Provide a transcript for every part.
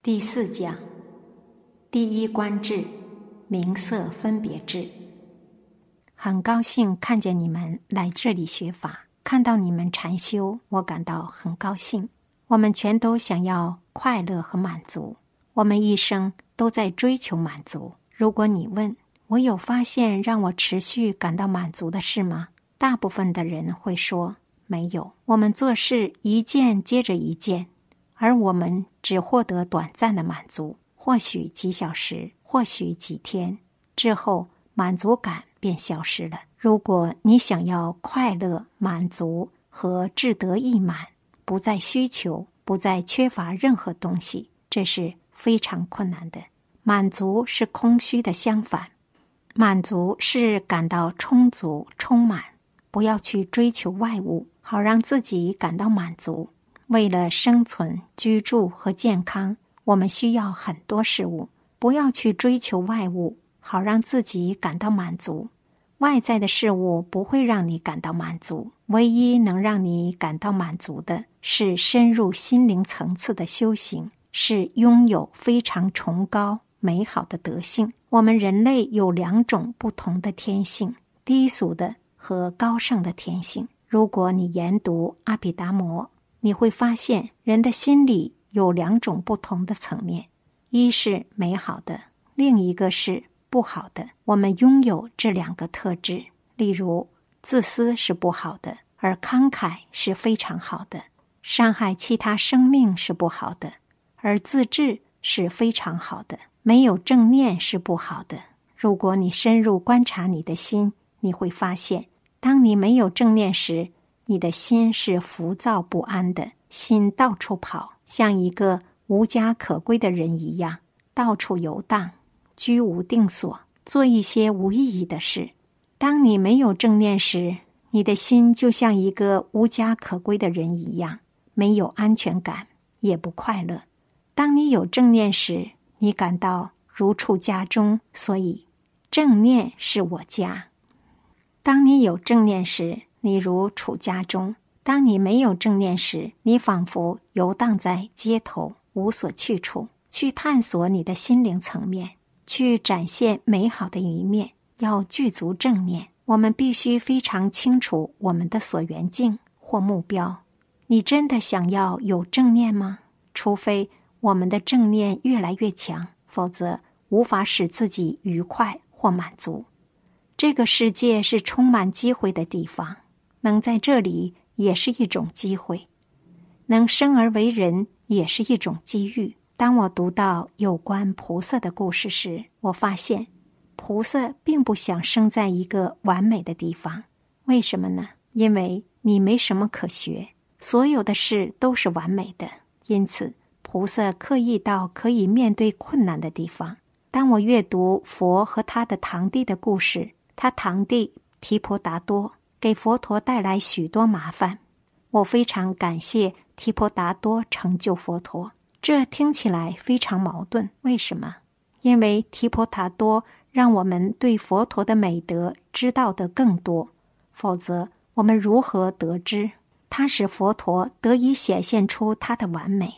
第四讲，第一观智，名色分别智。很高兴看见你们来这里学法，看到你们禅修，我感到很高兴。我们全都想要快乐和满足，我们一生都在追求满足。如果你问我有发现让我持续感到满足的事吗？大部分的人会说没有。我们做事一件接着一件。而我们只获得短暂的满足，或许几小时，或许几天之后，满足感便消失了。如果你想要快乐、满足和志得意满，不再需求，不再缺乏任何东西，这是非常困难的。满足是空虚的，相反，满足是感到充足、充满。不要去追求外物，好让自己感到满足。为了生存、居住和健康，我们需要很多事物。不要去追求外物，好让自己感到满足。外在的事物不会让你感到满足。唯一能让你感到满足的是深入心灵层次的修行，是拥有非常崇高、美好的德性。我们人类有两种不同的天性：低俗的和高尚的天性。如果你研读阿毗达摩，你会发现，人的心理有两种不同的层面，一是美好的，另一个是不好的。我们拥有这两个特质，例如，自私是不好的，而慷慨是非常好的；伤害其他生命是不好的，而自制是非常好的。没有正念是不好的。如果你深入观察你的心，你会发现，当你没有正念时。你的心是浮躁不安的心，到处跑，像一个无家可归的人一样，到处游荡，居无定所，做一些无意义的事。当你没有正念时，你的心就像一个无家可归的人一样，没有安全感，也不快乐。当你有正念时，你感到如处家中，所以正念是我家。当你有正念时。你如处家中，当你没有正念时，你仿佛游荡在街头，无所去处。去探索你的心灵层面，去展现美好的一面。要具足正念，我们必须非常清楚我们的所缘境或目标。你真的想要有正念吗？除非我们的正念越来越强，否则无法使自己愉快或满足。这个世界是充满机会的地方。能在这里也是一种机会，能生而为人也是一种机遇。当我读到有关菩萨的故事时，我发现菩萨并不想生在一个完美的地方。为什么呢？因为你没什么可学，所有的事都是完美的。因此，菩萨刻意到可以面对困难的地方。当我阅读佛和他的堂弟的故事，他堂弟提婆达多。给佛陀带来许多麻烦，我非常感谢提婆达多成就佛陀。这听起来非常矛盾，为什么？因为提婆达多让我们对佛陀的美德知道的更多，否则我们如何得知他使佛陀得以显现出他的完美？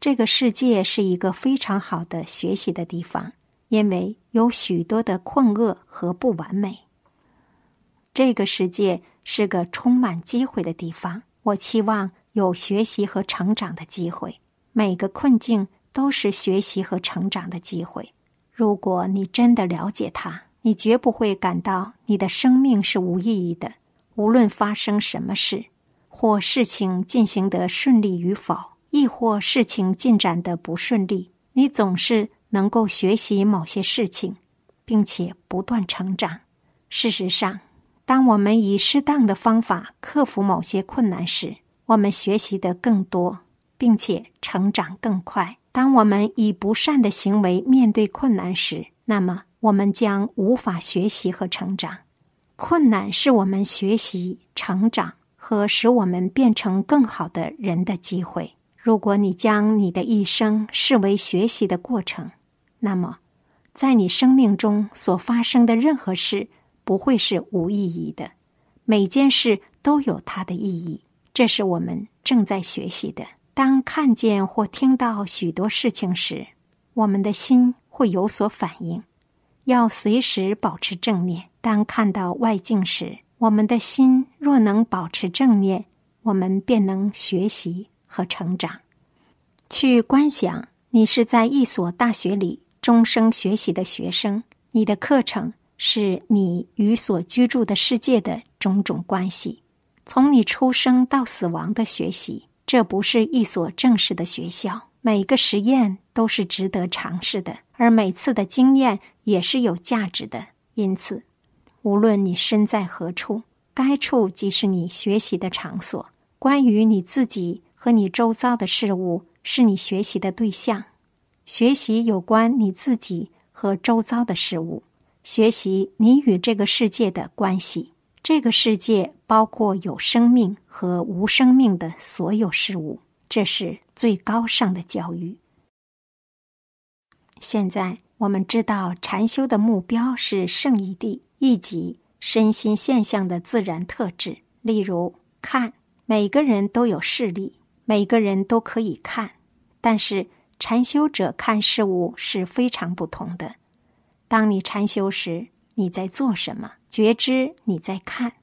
这个世界是一个非常好的学习的地方，因为有许多的困厄和不完美。这个世界是个充满机会的地方，我期望有学习和成长的机会。每个困境都是学习和成长的机会。如果你真的了解它，你绝不会感到你的生命是无意义的。无论发生什么事，或事情进行得顺利与否，亦或事情进展得不顺利，你总是能够学习某些事情，并且不断成长。事实上，当我们以适当的方法克服某些困难时，我们学习的更多，并且成长更快。当我们以不善的行为面对困难时，那么我们将无法学习和成长。困难是我们学习、成长和使我们变成更好的人的机会。如果你将你的一生视为学习的过程，那么，在你生命中所发生的任何事，不会是无意义的，每件事都有它的意义。这是我们正在学习的。当看见或听到许多事情时，我们的心会有所反应。要随时保持正念。当看到外境时，我们的心若能保持正念，我们便能学习和成长。去观想，你是在一所大学里终生学习的学生。你的课程。是你与所居住的世界的种种关系，从你出生到死亡的学习。这不是一所正式的学校，每个实验都是值得尝试的，而每次的经验也是有价值的。因此，无论你身在何处，该处即是你学习的场所。关于你自己和你周遭的事物，是你学习的对象。学习有关你自己和周遭的事物。学习你与这个世界的关系。这个世界包括有生命和无生命的所有事物，这是最高尚的教育。现在我们知道，禅修的目标是圣义地，以及身心现象的自然特质。例如，看，每个人都有视力，每个人都可以看，但是禅修者看事物是非常不同的。当你禅修时，你在做什么？觉知你在看，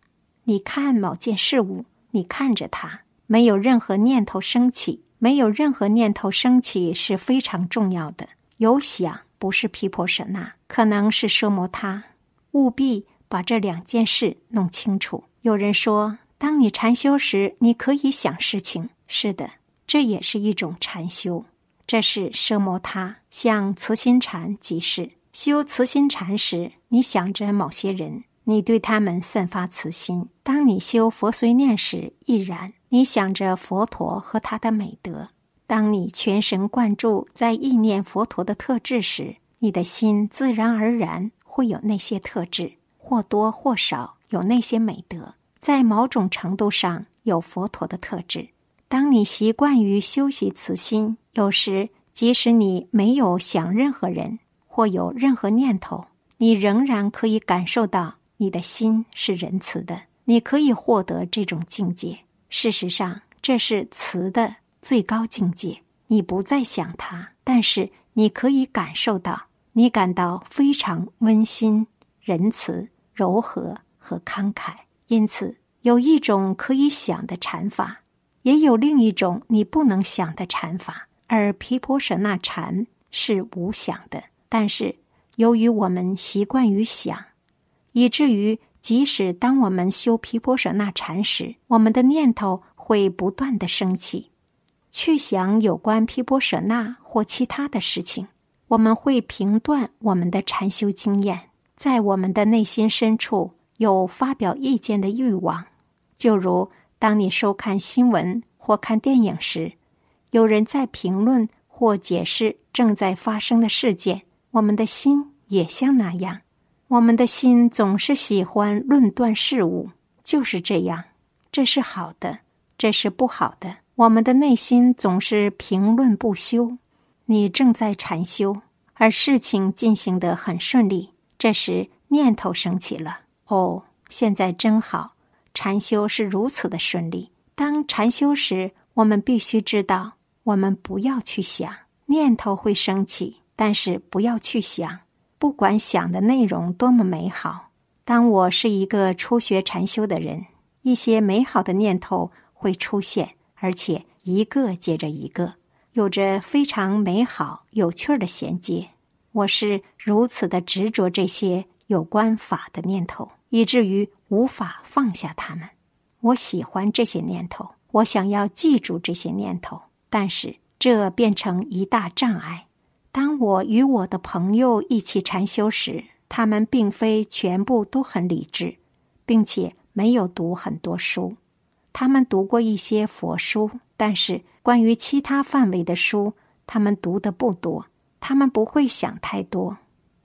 你看某件事物，你看着它，没有任何念头升起。没有任何念头升起是非常重要的。有想不是皮婆舍那，可能是奢摩他。务必把这两件事弄清楚。有人说，当你禅修时，你可以想事情。是的，这也是一种禅修，这是奢摩他，像慈心禅即是。修慈心禅时，你想着某些人，你对他们散发慈心；当你修佛随念时，亦然。你想着佛陀和他的美德。当你全神贯注在意念佛陀的特质时，你的心自然而然会有那些特质，或多或少有那些美德，在某种程度上有佛陀的特质。当你习惯于修习慈心，有时即使你没有想任何人。或有任何念头，你仍然可以感受到你的心是仁慈的。你可以获得这种境界。事实上，这是慈的最高境界。你不再想它，但是你可以感受到，你感到非常温馨、仁慈、柔和和慷慨。因此，有一种可以想的禅法，也有另一种你不能想的禅法。而皮婆舍那禅是无想的。但是，由于我们习惯于想，以至于即使当我们修毗婆舍那禅时，我们的念头会不断的升起，去想有关毗婆舍那或其他的事情。我们会评断我们的禅修经验，在我们的内心深处有发表意见的欲望。就如当你收看新闻或看电影时，有人在评论或解释正在发生的事件。我们的心也像那样，我们的心总是喜欢论断事物，就是这样。这是好的，这是不好的。我们的内心总是评论不休。你正在禅修，而事情进行得很顺利。这时念头升起了。哦，现在真好，禅修是如此的顺利。当禅修时，我们必须知道，我们不要去想，念头会升起。但是不要去想，不管想的内容多么美好。当我是一个初学禅修的人，一些美好的念头会出现，而且一个接着一个，有着非常美好、有趣的衔接。我是如此的执着这些有关法的念头，以至于无法放下它们。我喜欢这些念头，我想要记住这些念头，但是这变成一大障碍。当我与我的朋友一起禅修时，他们并非全部都很理智，并且没有读很多书。他们读过一些佛书，但是关于其他范围的书，他们读的不多。他们不会想太多。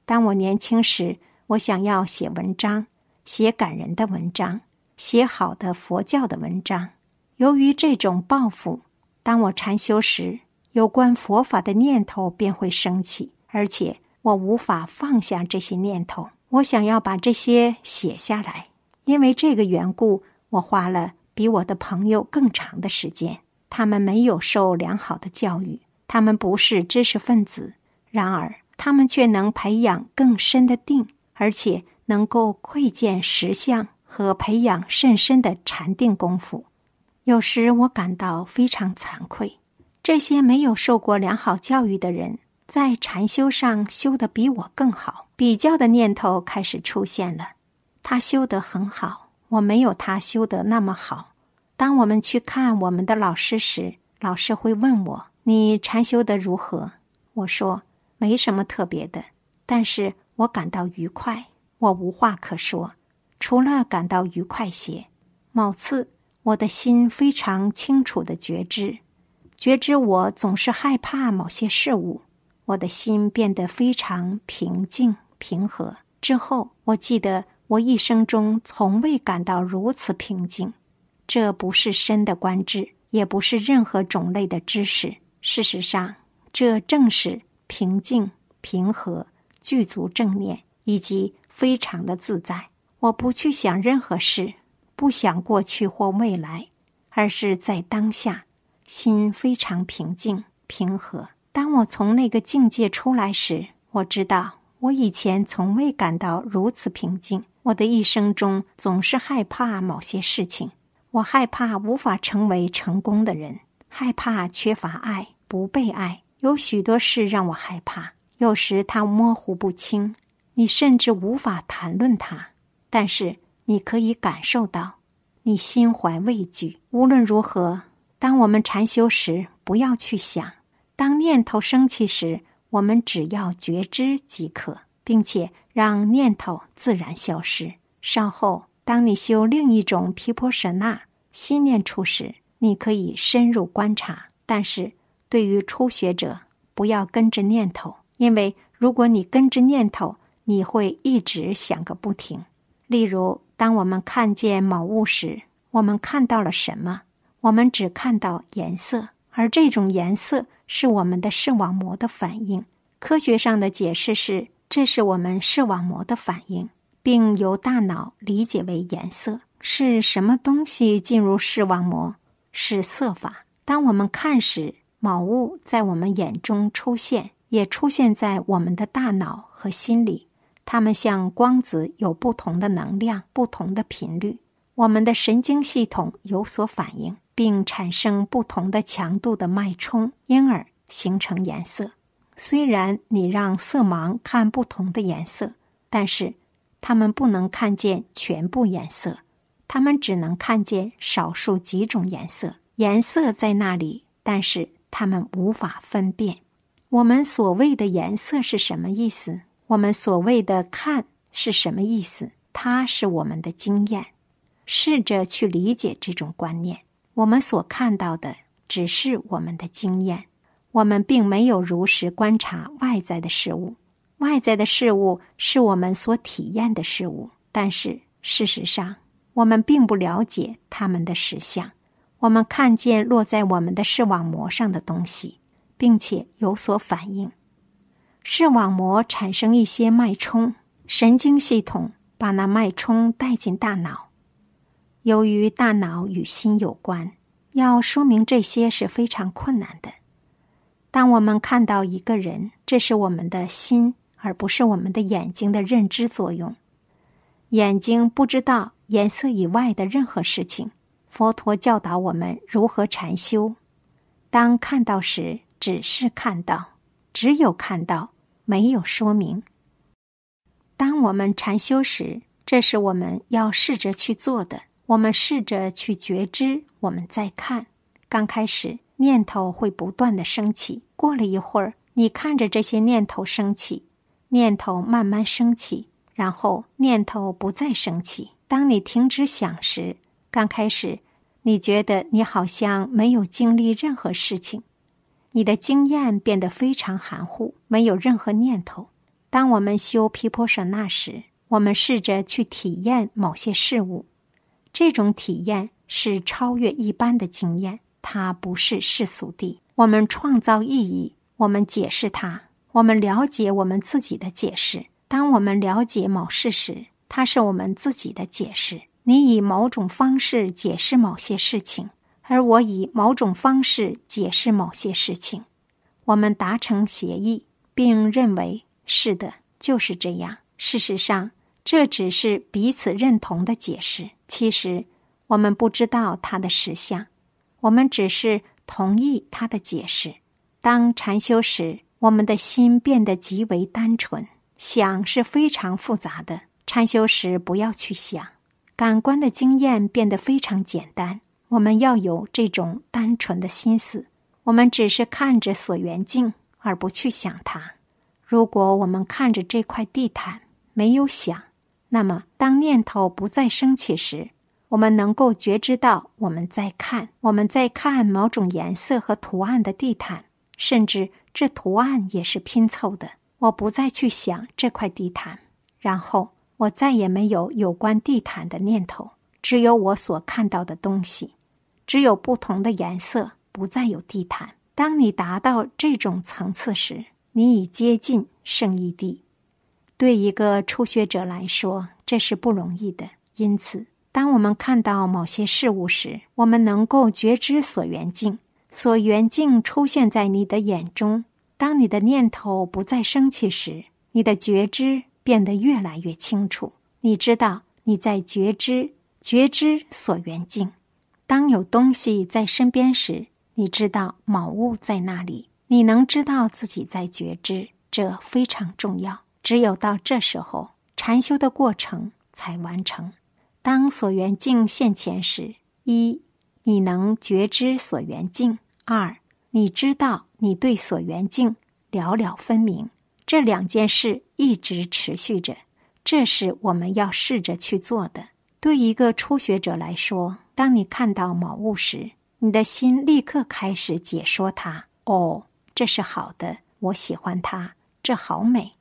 当我年轻时，我想要写文章，写感人的文章，写好的佛教的文章。由于这种抱负，当我禅修时。有关佛法的念头便会升起，而且我无法放下这些念头。我想要把这些写下来，因为这个缘故，我花了比我的朋友更长的时间。他们没有受良好的教育，他们不是知识分子，然而他们却能培养更深的定，而且能够窥见实相和培养甚深的禅定功夫。有时我感到非常惭愧。这些没有受过良好教育的人，在禅修上修得比我更好。比较的念头开始出现了。他修得很好，我没有他修得那么好。当我们去看我们的老师时，老师会问我：“你禅修得如何？”我说：“没什么特别的，但是我感到愉快。我无话可说，除了感到愉快些。”某次，我的心非常清楚地觉知。觉知，我总是害怕某些事物，我的心变得非常平静、平和。之后，我记得我一生中从未感到如此平静。这不是深的观智，也不是任何种类的知识。事实上，这正是平静、平和、具足正念以及非常的自在。我不去想任何事，不想过去或未来，而是在当下。心非常平静、平和。当我从那个境界出来时，我知道我以前从未感到如此平静。我的一生中总是害怕某些事情，我害怕无法成为成功的人，害怕缺乏爱、不被爱。有许多事让我害怕，有时它模糊不清，你甚至无法谈论它。但是你可以感受到，你心怀畏惧。无论如何。当我们禅修时，不要去想；当念头升起时，我们只要觉知即可，并且让念头自然消失。稍后，当你修另一种毗婆舍那心念处时，你可以深入观察；但是，对于初学者，不要跟着念头，因为如果你跟着念头，你会一直想个不停。例如，当我们看见某物时，我们看到了什么？我们只看到颜色，而这种颜色是我们的视网膜的反应。科学上的解释是，这是我们视网膜的反应，并由大脑理解为颜色。是什么东西进入视网膜？是色法。当我们看时，某物在我们眼中出现，也出现在我们的大脑和心里。它们像光子，有不同的能量、不同的频率。我们的神经系统有所反应。并产生不同的强度的脉冲，因而形成颜色。虽然你让色盲看不同的颜色，但是他们不能看见全部颜色，他们只能看见少数几种颜色。颜色在那里，但是他们无法分辨。我们所谓的颜色是什么意思？我们所谓的看是什么意思？它是我们的经验。试着去理解这种观念。我们所看到的只是我们的经验，我们并没有如实观察外在的事物。外在的事物是我们所体验的事物，但是事实上，我们并不了解他们的实相。我们看见落在我们的视网膜上的东西，并且有所反应。视网膜产生一些脉冲，神经系统把那脉冲带进大脑。由于大脑与心有关，要说明这些是非常困难的。当我们看到一个人，这是我们的心而不是我们的眼睛的认知作用。眼睛不知道颜色以外的任何事情。佛陀教导我们如何禅修：当看到时，只是看到，只有看到，没有说明。当我们禅修时，这是我们要试着去做的。我们试着去觉知，我们在看。刚开始，念头会不断的升起。过了一会儿，你看着这些念头升起，念头慢慢升起，然后念头不再升起。当你停止想时，刚开始，你觉得你好像没有经历任何事情，你的经验变得非常含糊，没有任何念头。当我们修皮婆舍那时，我们试着去体验某些事物。这种体验是超越一般的经验，它不是世俗的。我们创造意义，我们解释它，我们了解我们自己的解释。当我们了解某事时，它是我们自己的解释。你以某种方式解释某些事情，而我以某种方式解释某些事情。我们达成协议，并认为是的，就是这样。事实上。这只是彼此认同的解释。其实，我们不知道它的实相，我们只是同意它的解释。当禅修时，我们的心变得极为单纯，想是非常复杂的。禅修时不要去想，感官的经验变得非常简单。我们要有这种单纯的心思，我们只是看着所缘境而不去想它。如果我们看着这块地毯，没有想。那么，当念头不再升起时，我们能够觉知到我们在看，我们在看某种颜色和图案的地毯，甚至这图案也是拼凑的。我不再去想这块地毯，然后我再也没有有关地毯的念头，只有我所看到的东西，只有不同的颜色，不再有地毯。当你达到这种层次时，你已接近圣意地。对一个初学者来说，这是不容易的。因此，当我们看到某些事物时，我们能够觉知所缘境。所缘境出现在你的眼中。当你的念头不再生气时，你的觉知变得越来越清楚。你知道你在觉知，觉知所缘境。当有东西在身边时，你知道某物在那里。你能知道自己在觉知，这非常重要。只有到这时候，禅修的过程才完成。当所缘境现前时，一你能觉知所缘境；二你知道你对所缘境了了分明。这两件事一直持续着，这是我们要试着去做的。对一个初学者来说，当你看到某物时，你的心立刻开始解说它：“哦，这是好的，我喜欢它，这好美。”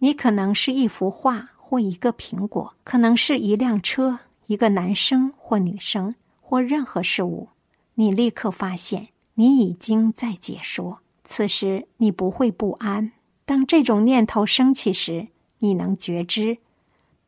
你可能是一幅画或一个苹果，可能是一辆车、一个男生或女生或任何事物。你立刻发现你已经在解说。此时你不会不安。当这种念头升起时，你能觉知。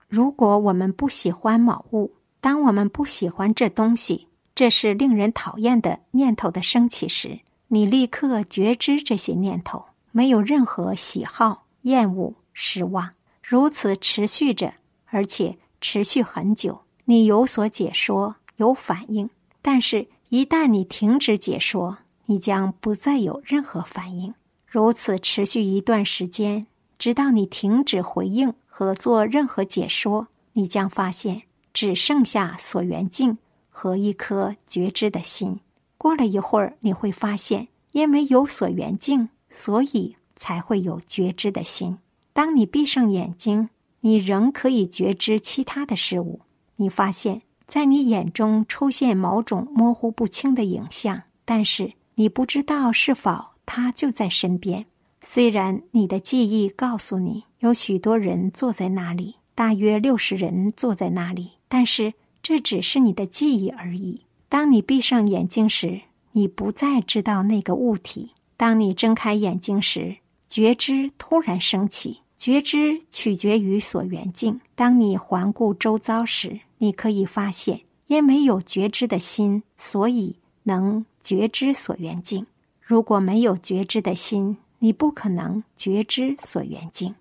如果我们不喜欢某物，当我们不喜欢这东西，这是令人讨厌的念头的升起时，你立刻觉知这些念头，没有任何喜好、厌恶。失望如此持续着，而且持续很久。你有所解说，有反应，但是，一旦你停止解说，你将不再有任何反应。如此持续一段时间，直到你停止回应和做任何解说，你将发现只剩下所缘境和一颗觉知的心。过了一会儿，你会发现，因为有所缘境，所以才会有觉知的心。当你闭上眼睛，你仍可以觉知其他的事物。你发现，在你眼中出现某种模糊不清的影像，但是你不知道是否它就在身边。虽然你的记忆告诉你有许多人坐在那里，大约六十人坐在那里，但是这只是你的记忆而已。当你闭上眼睛时，你不再知道那个物体；当你睁开眼睛时，觉知突然升起，觉知取决于所缘境。当你环顾周遭时，你可以发现，因为有觉知的心，所以能觉知所缘境。如果没有觉知的心，你不可能觉知所缘境。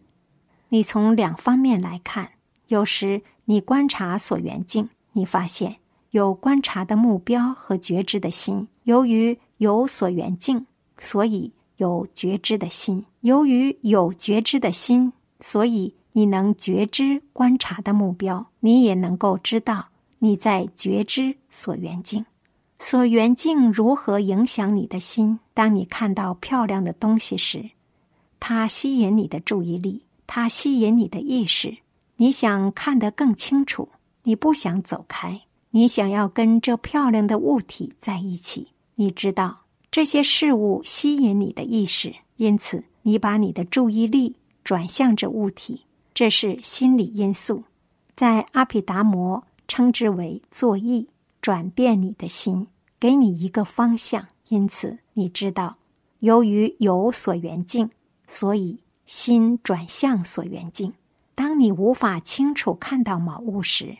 你从两方面来看，有时你观察所缘境，你发现有观察的目标和觉知的心。由于有所缘境，所以。有觉知的心，由于有觉知的心，所以你能觉知观察的目标，你也能够知道你在觉知所缘境，所缘境如何影响你的心。当你看到漂亮的东西时，它吸引你的注意力，它吸引你的意识。你想看得更清楚，你不想走开，你想要跟这漂亮的物体在一起。你知道。这些事物吸引你的意识，因此你把你的注意力转向这物体，这是心理因素，在阿毗达摩称之为作意，转变你的心，给你一个方向。因此你知道，由于有所缘境，所以心转向所缘境。当你无法清楚看到某物时，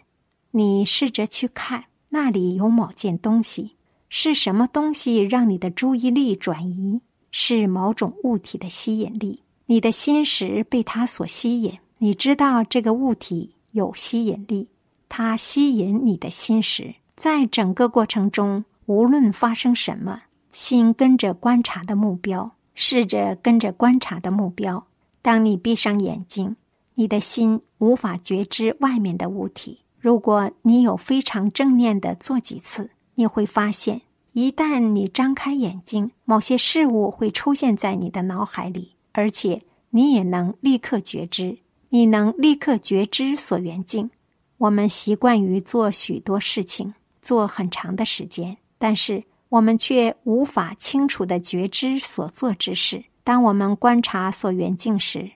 你试着去看那里有某件东西。是什么东西让你的注意力转移？是某种物体的吸引力，你的心识被它所吸引。你知道这个物体有吸引力，它吸引你的心识。在整个过程中，无论发生什么，心跟着观察的目标，试着跟着观察的目标。当你闭上眼睛，你的心无法觉知外面的物体。如果你有非常正念的做几次。你会发现，一旦你张开眼睛，某些事物会出现在你的脑海里，而且你也能立刻觉知。你能立刻觉知所缘境。我们习惯于做许多事情，做很长的时间，但是我们却无法清楚的觉知所做之事。当我们观察所缘境时，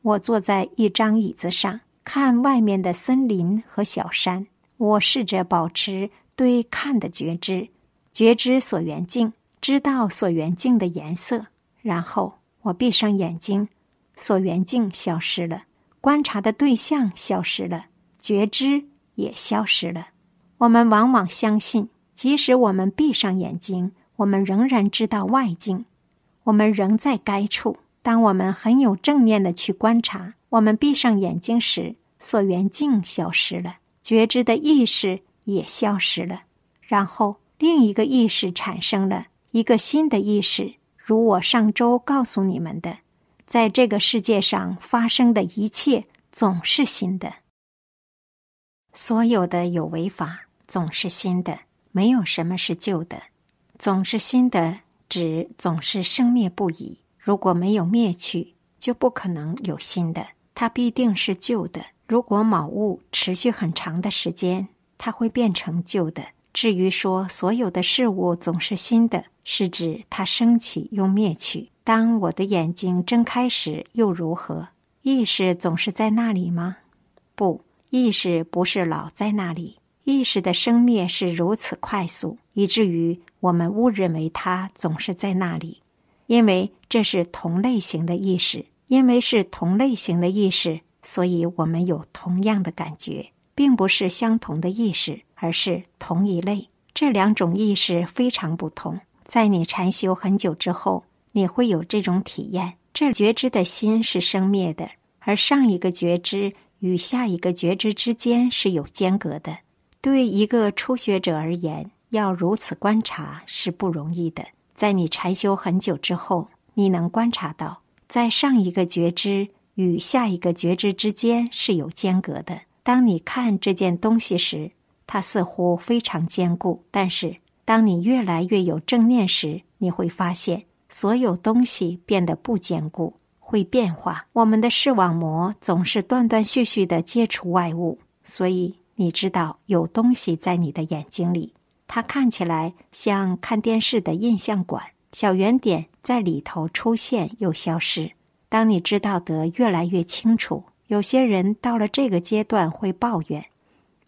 我坐在一张椅子上，看外面的森林和小山。我试着保持。对看的觉知，觉知所缘境，知道所缘境的颜色。然后我闭上眼睛，所缘境消失了，观察的对象消失了，觉知也消失了。我们往往相信，即使我们闭上眼睛，我们仍然知道外境，我们仍在该处。当我们很有正念的去观察，我们闭上眼睛时，所缘境消失了，觉知的意识。也消失了，然后另一个意识产生了一个新的意识。如我上周告诉你们的，在这个世界上发生的一切总是新的，所有的有为法总是新的，没有什么是旧的，总是新的。纸总是生灭不已，如果没有灭去，就不可能有新的，它必定是旧的。如果某物持续很长的时间。它会变成旧的。至于说所有的事物总是新的，是指它升起又灭去。当我的眼睛睁开时，又如何？意识总是在那里吗？不，意识不是老在那里。意识的生灭是如此快速，以至于我们误认为它总是在那里，因为这是同类型的意识。因为是同类型的意识，所以我们有同样的感觉。并不是相同的意识，而是同一类。这两种意识非常不同。在你禅修很久之后，你会有这种体验：这觉知的心是生灭的，而上一个觉知与下一个觉知之间是有间隔的。对一个初学者而言，要如此观察是不容易的。在你禅修很久之后，你能观察到，在上一个觉知与下一个觉知之间是有间隔的。当你看这件东西时，它似乎非常坚固。但是，当你越来越有正念时，你会发现所有东西变得不坚固，会变化。我们的视网膜总是断断续续的接触外物，所以你知道有东西在你的眼睛里。它看起来像看电视的印象馆，小圆点在里头出现又消失。当你知道得越来越清楚。有些人到了这个阶段会抱怨：“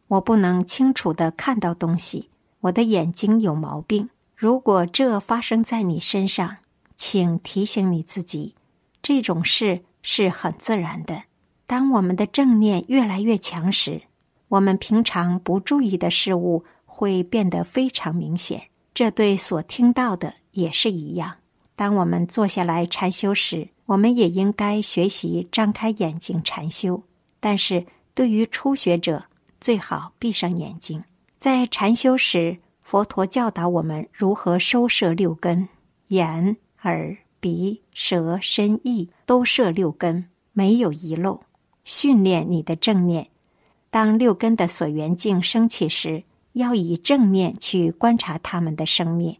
我不能清楚的看到东西，我的眼睛有毛病。”如果这发生在你身上，请提醒你自己，这种事是很自然的。当我们的正念越来越强时，我们平常不注意的事物会变得非常明显。这对所听到的也是一样。当我们坐下来禅修时，我们也应该学习张开眼睛禅修，但是对于初学者，最好闭上眼睛。在禅修时，佛陀教导我们如何收摄六根：眼、耳、鼻、舌、身、意都摄六根，没有遗漏。训练你的正念，当六根的所缘境升起时，要以正念去观察它们的生灭。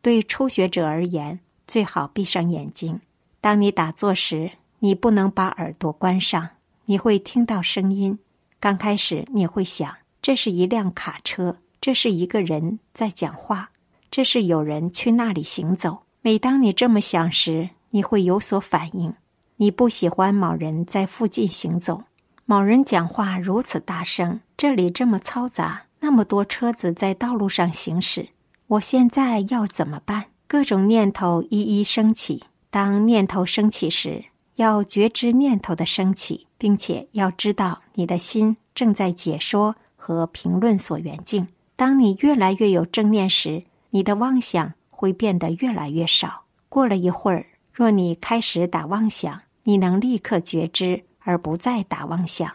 对初学者而言，最好闭上眼睛。当你打坐时，你不能把耳朵关上，你会听到声音。刚开始，你会想：这是一辆卡车，这是一个人在讲话，这是有人去那里行走。每当你这么想时，你会有所反应。你不喜欢某人在附近行走，某人讲话如此大声，这里这么嘈杂，那么多车子在道路上行驶。我现在要怎么办？各种念头一一升起。当念头升起时，要觉知念头的升起，并且要知道你的心正在解说和评论所缘境。当你越来越有正念时，你的妄想会变得越来越少。过了一会儿，若你开始打妄想，你能立刻觉知而不再打妄想。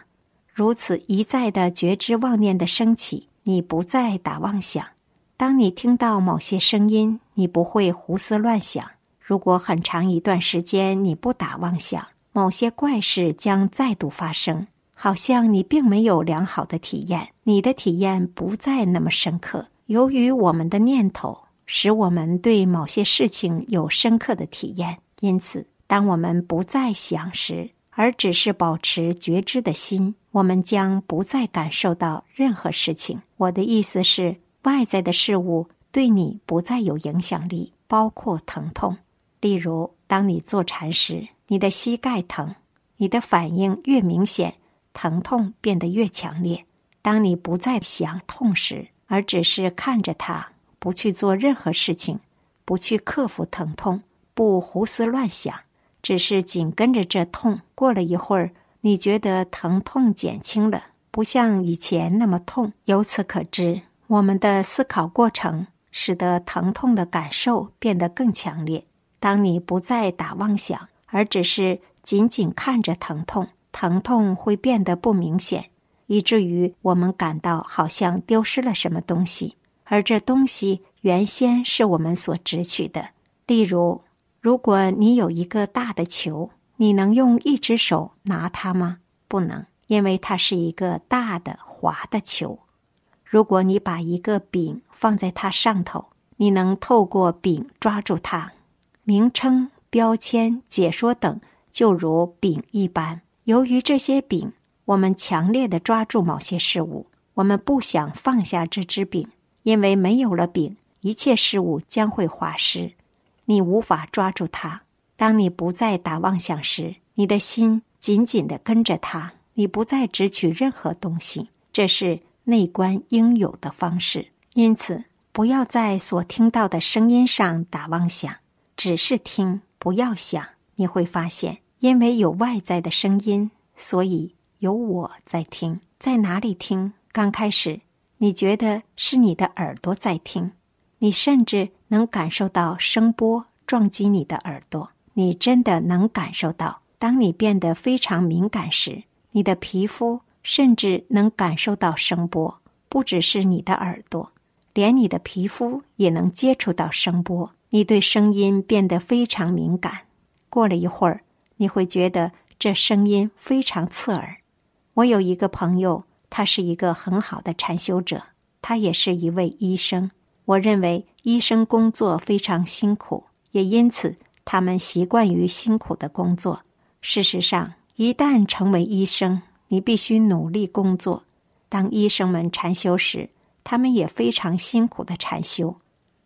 如此一再的觉知妄念的升起，你不再打妄想。当你听到某些声音，你不会胡思乱想。如果很长一段时间你不打妄想，某些怪事将再度发生，好像你并没有良好的体验。你的体验不再那么深刻，由于我们的念头使我们对某些事情有深刻的体验，因此，当我们不再想时，而只是保持觉知的心，我们将不再感受到任何事情。我的意思是，外在的事物对你不再有影响力，包括疼痛。例如，当你坐禅时，你的膝盖疼，你的反应越明显，疼痛变得越强烈。当你不再想痛时，而只是看着它，不去做任何事情，不去克服疼痛，不胡思乱想，只是紧跟着这痛。过了一会儿，你觉得疼痛减轻了，不像以前那么痛。由此可知，我们的思考过程使得疼痛的感受变得更强烈。当你不再打妄想，而只是仅仅看着疼痛，疼痛会变得不明显，以至于我们感到好像丢失了什么东西，而这东西原先是我们所执取的。例如，如果你有一个大的球，你能用一只手拿它吗？不能，因为它是一个大的滑的球。如果你把一个饼放在它上头，你能透过饼抓住它？名称、标签、解说等，就如饼一般。由于这些饼，我们强烈的抓住某些事物，我们不想放下这只饼，因为没有了饼，一切事物将会化失。你无法抓住它。当你不再打妄想时，你的心紧紧地跟着它，你不再执取任何东西。这是内观应有的方式。因此，不要在所听到的声音上打妄想。只是听，不要想，你会发现，因为有外在的声音，所以有我在听。在哪里听？刚开始，你觉得是你的耳朵在听，你甚至能感受到声波撞击你的耳朵，你真的能感受到。当你变得非常敏感时，你的皮肤甚至能感受到声波，不只是你的耳朵，连你的皮肤也能接触到声波。你对声音变得非常敏感。过了一会儿，你会觉得这声音非常刺耳。我有一个朋友，他是一个很好的禅修者，他也是一位医生。我认为医生工作非常辛苦，也因此他们习惯于辛苦的工作。事实上，一旦成为医生，你必须努力工作。当医生们禅修时，他们也非常辛苦的禅修。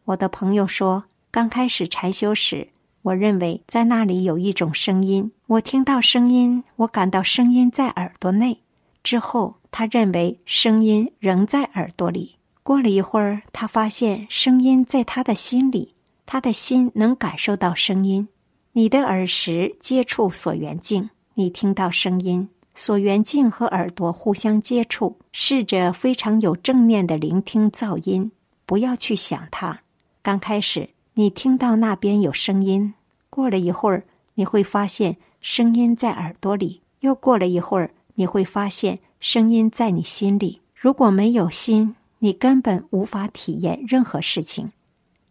我的朋友说。刚开始禅修时，我认为在那里有一种声音。我听到声音，我感到声音在耳朵内。之后，他认为声音仍在耳朵里。过了一会儿，他发现声音在他的心里，他的心能感受到声音。你的耳识接触所缘境，你听到声音。所缘境和耳朵互相接触。试着非常有正面的聆听噪音，不要去想它。刚开始。你听到那边有声音，过了一会儿，你会发现声音在耳朵里；又过了一会儿，你会发现声音在你心里。如果没有心，你根本无法体验任何事情。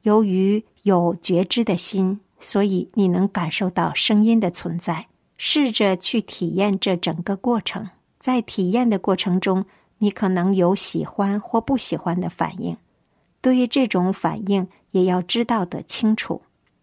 由于有觉知的心，所以你能感受到声音的存在。试着去体验这整个过程，在体验的过程中，你可能有喜欢或不喜欢的反应。对于这种反应，也要知道的清楚。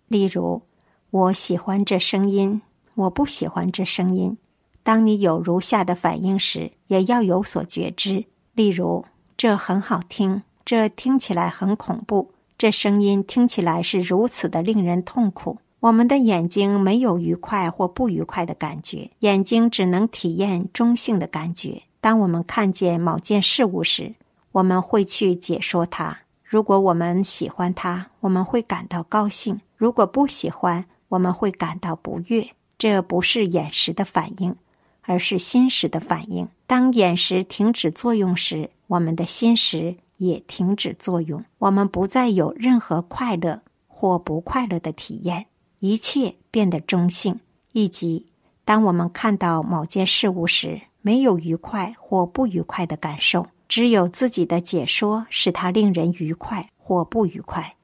例如，我喜欢这声音，我不喜欢这声音。当你有如下的反应时，也要有所觉知。例如，这很好听，这听起来很恐怖，这声音听起来是如此的令人痛苦。我们的眼睛没有愉快或不愉快的感觉，眼睛只能体验中性的感觉。当我们看见某件事物时，我们会去解说它。如果我们喜欢它，我们会感到高兴；如果不喜欢，我们会感到不悦。这不是眼识的反应，而是心识的反应。当眼识停止作用时，我们的心识也停止作用。我们不再有任何快乐或不快乐的体验，一切变得中性。以及，当我们看到某件事物时，没有愉快或不愉快的感受。只有自己的解说使它令人愉快或不愉快。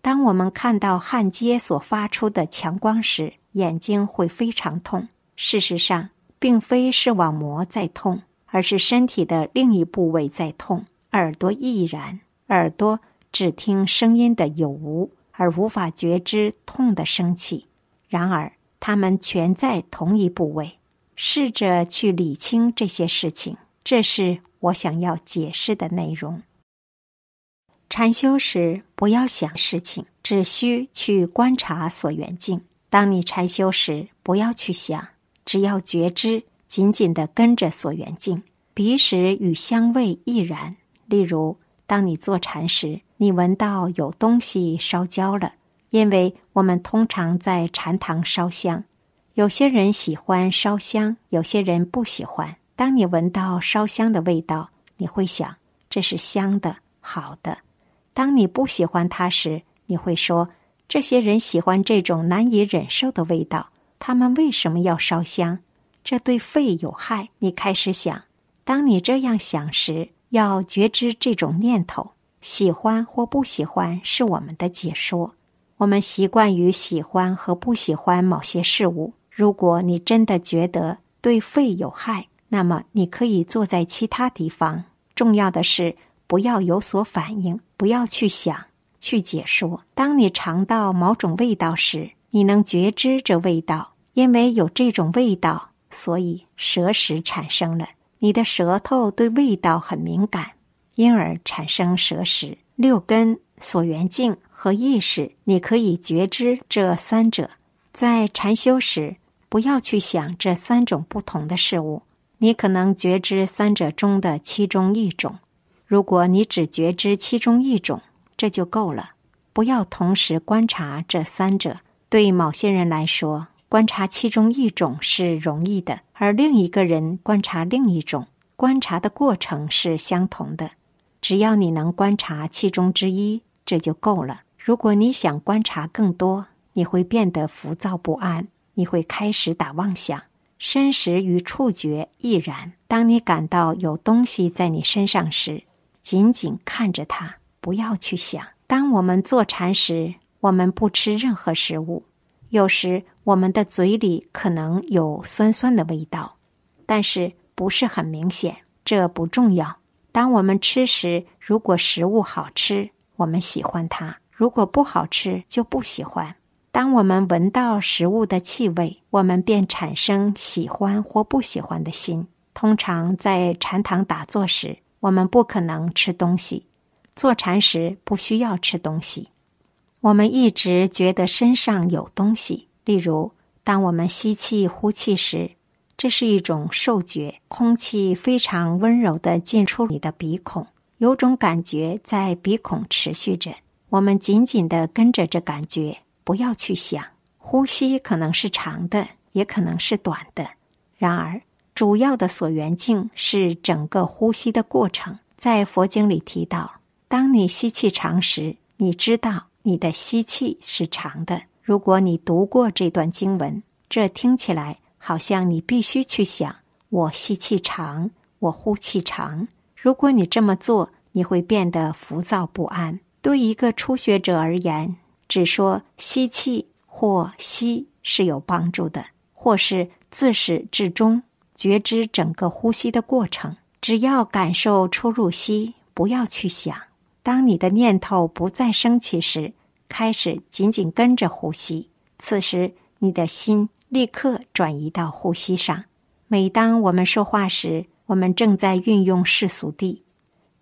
当我们看到焊接所发出的强光时，眼睛会非常痛。事实上，并非视网膜在痛，而是身体的另一部位在痛。耳朵亦然。耳朵只听声音的有无，而无法觉知痛的生气。然而，它们全在同一部位。试着去理清这些事情，这是。我想要解释的内容。禅修时不要想事情，只需去观察所缘境。当你禅修时，不要去想，只要觉知，紧紧的跟着所缘境。鼻识与香味亦然。例如，当你坐禅时，你闻到有东西烧焦了，因为我们通常在禅堂烧香。有些人喜欢烧香，有些人不喜欢。当你闻到烧香的味道，你会想：“这是香的，好的。”当你不喜欢它时，你会说：“这些人喜欢这种难以忍受的味道，他们为什么要烧香？这对肺有害。”你开始想。当你这样想时，要觉知这种念头，喜欢或不喜欢是我们的解说。我们习惯于喜欢和不喜欢某些事物。如果你真的觉得对肺有害，那么你可以坐在其他地方。重要的是不要有所反应，不要去想、去解说。当你尝到某种味道时，你能觉知这味道，因为有这种味道，所以舌识产生了。你的舌头对味道很敏感，因而产生舌识。六根、所缘境和意识，你可以觉知这三者。在禅修时，不要去想这三种不同的事物。你可能觉知三者中的其中一种。如果你只觉知其中一种，这就够了。不要同时观察这三者。对某些人来说，观察其中一种是容易的，而另一个人观察另一种，观察的过程是相同的。只要你能观察其中之一，这就够了。如果你想观察更多，你会变得浮躁不安，你会开始打妄想。身识与触觉亦然。当你感到有东西在你身上时，紧紧看着它，不要去想。当我们坐禅时，我们不吃任何食物。有时我们的嘴里可能有酸酸的味道，但是不是很明显，这不重要。当我们吃时，如果食物好吃，我们喜欢它；如果不好吃，就不喜欢。当我们闻到食物的气味，我们便产生喜欢或不喜欢的心。通常在禅堂打坐时，我们不可能吃东西。坐禅时不需要吃东西。我们一直觉得身上有东西，例如，当我们吸气呼气时，这是一种嗅觉。空气非常温柔的进出你的鼻孔，有种感觉在鼻孔持续着。我们紧紧的跟着这感觉。不要去想，呼吸可能是长的，也可能是短的。然而，主要的所缘境是整个呼吸的过程。在佛经里提到，当你吸气长时，你知道你的吸气是长的。如果你读过这段经文，这听起来好像你必须去想：我吸气长，我呼气长。如果你这么做，你会变得浮躁不安。对一个初学者而言，只说吸气或吸是有帮助的，或是自始至终觉知整个呼吸的过程。只要感受出入吸，不要去想。当你的念头不再升起时，开始紧紧跟着呼吸。此时，你的心立刻转移到呼吸上。每当我们说话时，我们正在运用世俗地；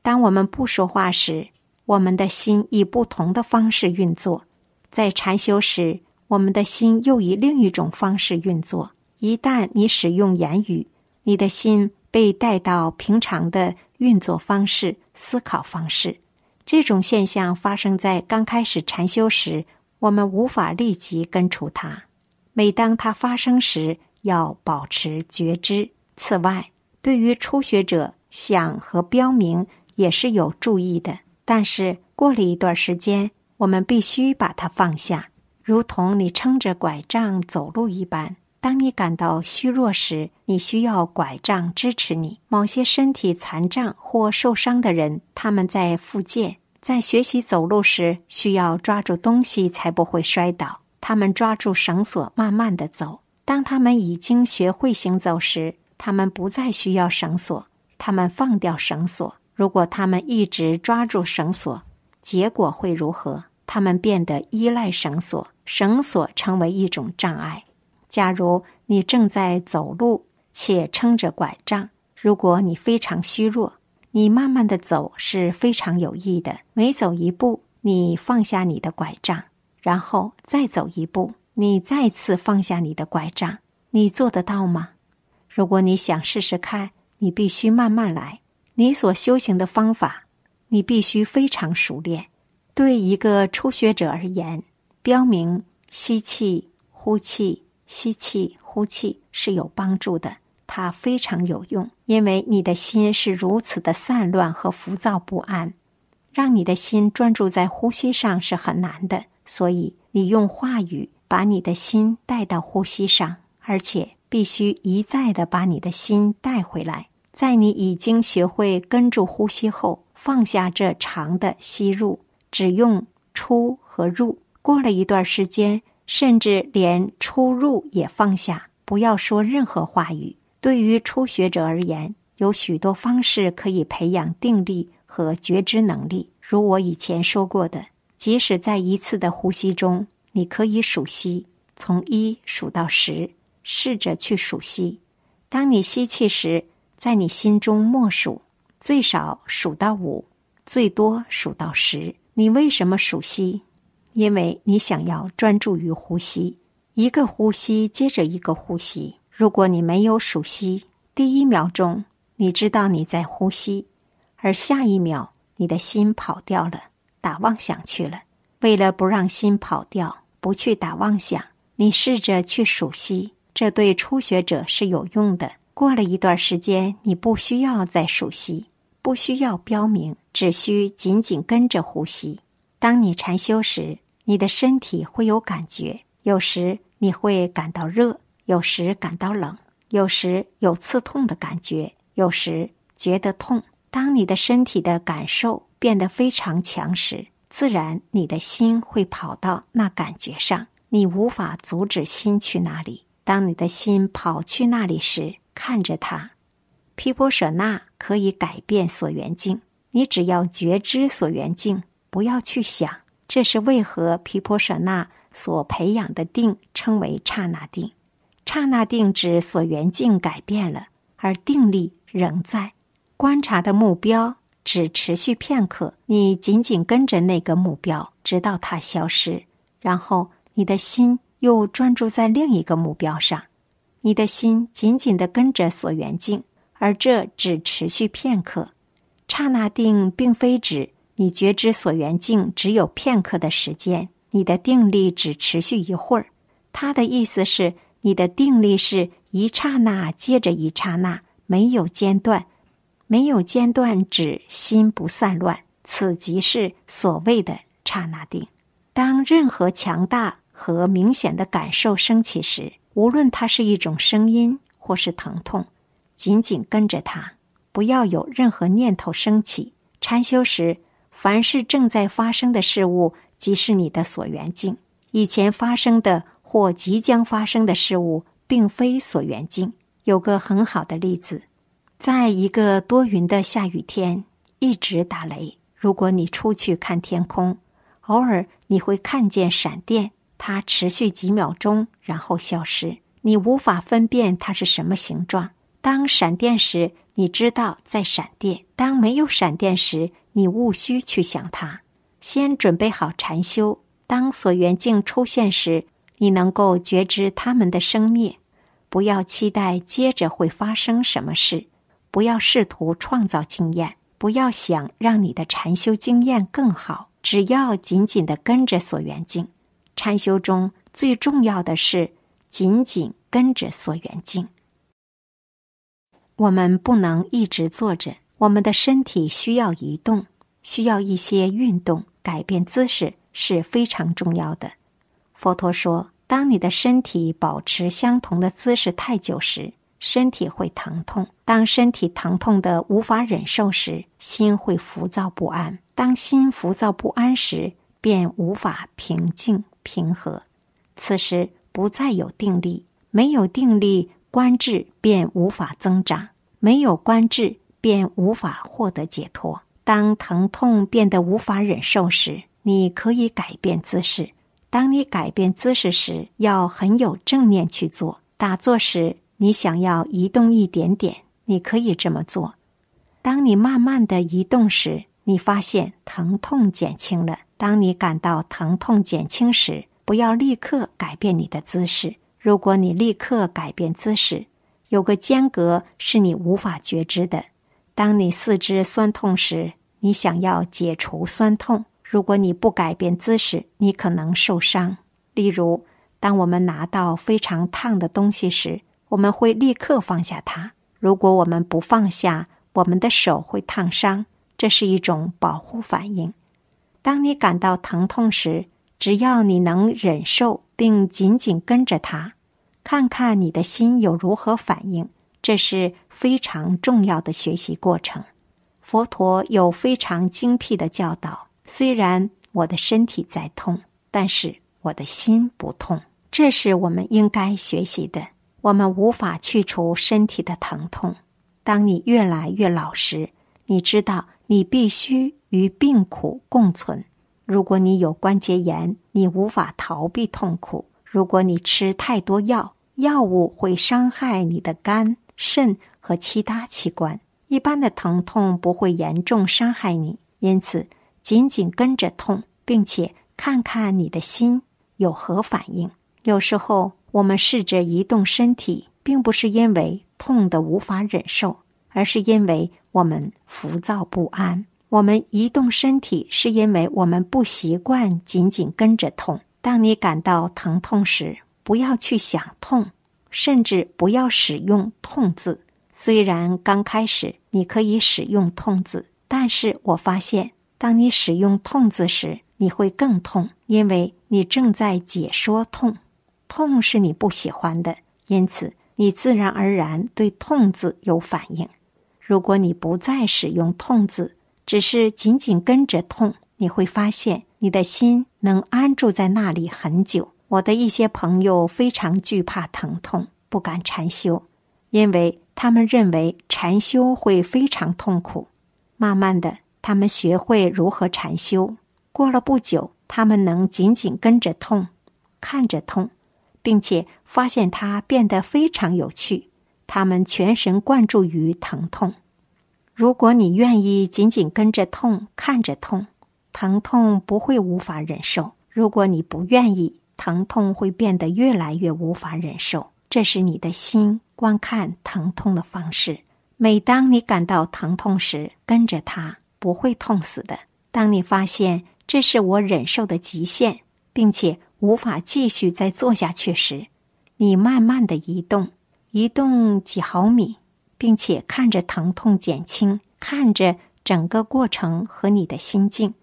当我们不说话时，我们的心以不同的方式运作。在禅修时，我们的心又以另一种方式运作。一旦你使用言语，你的心被带到平常的运作方式、思考方式。这种现象发生在刚开始禅修时，我们无法立即根除它。每当它发生时，要保持觉知。此外，对于初学者，想和标明也是有注意的。但是过了一段时间。我们必须把它放下，如同你撑着拐杖走路一般。当你感到虚弱时，你需要拐杖支持你。某些身体残障或受伤的人，他们在复健，在学习走路时需要抓住东西才不会摔倒。他们抓住绳索，慢慢的走。当他们已经学会行走时，他们不再需要绳索，他们放掉绳索。如果他们一直抓住绳索，结果会如何？他们变得依赖绳索，绳索成为一种障碍。假如你正在走路且撑着拐杖，如果你非常虚弱，你慢慢的走是非常有益的。每走一步，你放下你的拐杖，然后再走一步，你再次放下你的拐杖。你做得到吗？如果你想试试看，你必须慢慢来。你所修行的方法，你必须非常熟练。对一个初学者而言，标明吸气、呼气、吸气、呼气是有帮助的。它非常有用，因为你的心是如此的散乱和浮躁不安，让你的心专注在呼吸上是很难的。所以，你用话语把你的心带到呼吸上，而且必须一再的把你的心带回来。在你已经学会跟住呼吸后，放下这长的吸入。只用出和入。过了一段时间，甚至连出入也放下，不要说任何话语。对于初学者而言，有许多方式可以培养定力和觉知能力。如我以前说过的，即使在一次的呼吸中，你可以数息，从一数到十，试着去数息。当你吸气时，在你心中默数，最少数到五，最多数到十。你为什么数息？因为你想要专注于呼吸，一个呼吸接着一个呼吸。如果你没有数息，第一秒钟你知道你在呼吸，而下一秒你的心跑掉了，打妄想去了。为了不让心跑掉，不去打妄想，你试着去数息，这对初学者是有用的。过了一段时间，你不需要再数息。不需要标明，只需紧紧跟着呼吸。当你禅修时，你的身体会有感觉，有时你会感到热，有时感到冷，有时有刺痛的感觉，有时觉得痛。当你的身体的感受变得非常强时，自然你的心会跑到那感觉上，你无法阻止心去那里。当你的心跑去那里时，看着它，皮波舍那。可以改变所缘境，你只要觉知所缘境，不要去想，这是为何皮婆舍那所培养的定称为刹那定。刹那定指所缘境改变了，而定力仍在。观察的目标只持续片刻，你紧紧跟着那个目标，直到它消失，然后你的心又专注在另一个目标上，你的心紧紧地跟着所缘境。而这只持续片刻，刹那定并非指你觉知所缘境只有片刻的时间，你的定力只持续一会儿。它的意思是，你的定力是一刹那接着一刹那，没有间断。没有间断指心不散乱，此即是所谓的刹那定。当任何强大和明显的感受升起时，无论它是一种声音或是疼痛。紧紧跟着他，不要有任何念头升起。禅修时，凡是正在发生的事物，即是你的所缘境；以前发生的或即将发生的事物，并非所缘境。有个很好的例子，在一个多云的下雨天，一直打雷。如果你出去看天空，偶尔你会看见闪电，它持续几秒钟，然后消失。你无法分辨它是什么形状。当闪电时，你知道在闪电；当没有闪电时，你毋需去想它。先准备好禅修。当所缘境出现时，你能够觉知它们的生灭。不要期待接着会发生什么事，不要试图创造经验，不要想让你的禅修经验更好。只要紧紧的跟着所缘境。禅修中最重要的是紧紧跟着所缘境。我们不能一直坐着，我们的身体需要移动，需要一些运动，改变姿势是非常重要的。佛陀说，当你的身体保持相同的姿势太久时，身体会疼痛；当身体疼痛的无法忍受时，心会浮躁不安；当心浮躁不安时，便无法平静平和。此时不再有定力，没有定力，观智便无法增长。没有观智，便无法获得解脱。当疼痛变得无法忍受时，你可以改变姿势。当你改变姿势时，要很有正念去做。打坐时，你想要移动一点点，你可以这么做。当你慢慢的移动时，你发现疼痛减轻了。当你感到疼痛减轻时，不要立刻改变你的姿势。如果你立刻改变姿势，有个间隔是你无法觉知的。当你四肢酸痛时，你想要解除酸痛。如果你不改变姿势，你可能受伤。例如，当我们拿到非常烫的东西时，我们会立刻放下它。如果我们不放下，我们的手会烫伤。这是一种保护反应。当你感到疼痛时，只要你能忍受，并紧紧跟着它。看看你的心有如何反应，这是非常重要的学习过程。佛陀有非常精辟的教导。虽然我的身体在痛，但是我的心不痛，这是我们应该学习的。我们无法去除身体的疼痛。当你越来越老实，你知道你必须与病苦共存。如果你有关节炎，你无法逃避痛苦。如果你吃太多药，药物会伤害你的肝、肾和其他器官。一般的疼痛不会严重伤害你，因此紧紧跟着痛，并且看看你的心有何反应。有时候，我们试着移动身体，并不是因为痛得无法忍受，而是因为我们浮躁不安。我们移动身体，是因为我们不习惯紧紧跟着痛。当你感到疼痛时，不要去想痛，甚至不要使用“痛”字。虽然刚开始你可以使用“痛”字，但是我发现，当你使用“痛”字时，你会更痛，因为你正在解说痛。痛是你不喜欢的，因此你自然而然对“痛”字有反应。如果你不再使用“痛”字，只是紧紧跟着痛，你会发现。你的心能安住在那里很久。我的一些朋友非常惧怕疼痛，不敢禅修，因为他们认为禅修会非常痛苦。慢慢的，他们学会如何禅修。过了不久，他们能紧紧跟着痛，看着痛，并且发现它变得非常有趣。他们全神贯注于疼痛。如果你愿意紧紧跟着痛，看着痛。疼痛不会无法忍受。如果你不愿意，疼痛会变得越来越无法忍受。这是你的心观看疼痛的方式。每当你感到疼痛时，跟着它，不会痛死的。当你发现这是我忍受的极限，并且无法继续再做下去时，你慢慢的移动，移动几毫米，并且看着疼痛减轻，看着整个过程和你的心境。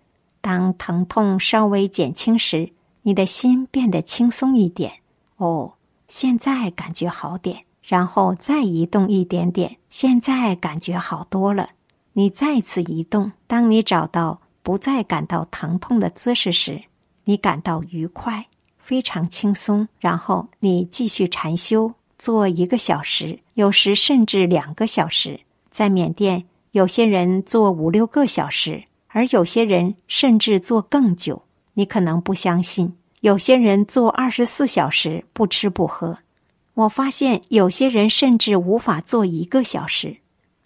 当疼痛稍微减轻时，你的心变得轻松一点。哦，现在感觉好点。然后再移动一点点，现在感觉好多了。你再次移动。当你找到不再感到疼痛的姿势时，你感到愉快，非常轻松。然后你继续禅修，做一个小时，有时甚至两个小时。在缅甸，有些人做五六个小时。而有些人甚至做更久，你可能不相信。有些人做二十四小时不吃不喝，我发现有些人甚至无法做一个小时。